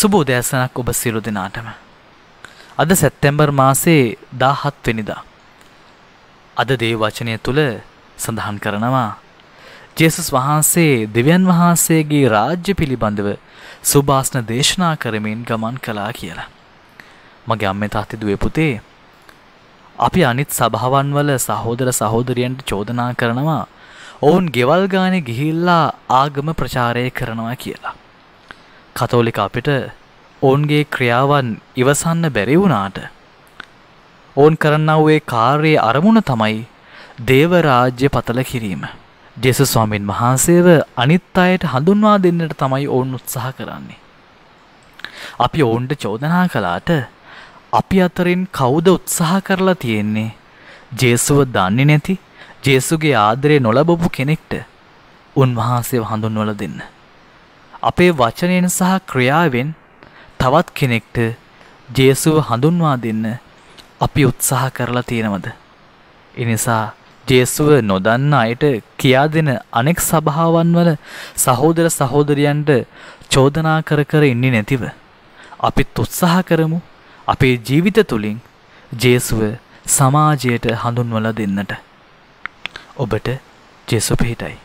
සුබෝදෑසනක් ඔබ සිරු දෙනාටම. අද සැත්තැම්බර් මාසේ දාහත් වෙනිදා. අද දේ වචනය තුළ සඳහන් කරනවා. ජෙසුස් වහන්සේ දෙවියන් වහන්සේගේ රාජ්‍ය පිළිබඳව සුභාස්න දේශනා කරමින් ගමන් කලා කියලා. මගේ අම්ම තාතිදුවේ පුතේ. අපි අනිත් සභාවන්වල සහෝදර සහෝදරියන්ට චෝදනා කරනවා ඔවුන් ගෙවල් ගානෙ ගිහිල්ලා ආගම ප්‍රචාරය කරනවා කියලා. කතෝලික අපිට ඔවුන්ගේ ක්‍රියාවන් ඉවසන්න බැරි වුණාට. ඔවුන් කරන්නවේ කාර්යයේ අරමුණ තමයි දේවරාජ්‍ය පතල කිරීම. ජෙසු ස්වාමීන් වහන්සේව අනිත් අයට හඳුන්වා දෙන්නට තමයි ඔවුන් උත්සාහ කරන්නේ. අපි ඔවුන්ට චෝදනා කළාට අපි අතරින් කවුද උත්සාහ කරලා තියෙන්නේ ජේසුව දන්නේ නැති ජේසුගේ ආදරේ නොලබපු කෙනෙක්ට උන්වහන්සේ හඳුන්වල දෙන්න. අපේ වචනයෙන් සහ ක්‍රියාවෙන් තවත් කෙනෙක්ට ජේසුව හඳුන්වා දෙන්න අපි උත්සාහ කරලා තියෙනවද. එනිසා ජේසුව නොදන්න අයට කියා දෙන අනෙක් සභාවන් වල සහෝදර සහෝදරියන්ට චෝදනා කර කර ඉන්නේ නැතිව. අපිත් උත්සාහ කරමු අපේ ජීවිත තුළින් ජේසුව සමාජයට හඳුන්වල දෙන්නට. ඔබට ජෙසු පිහිටයි.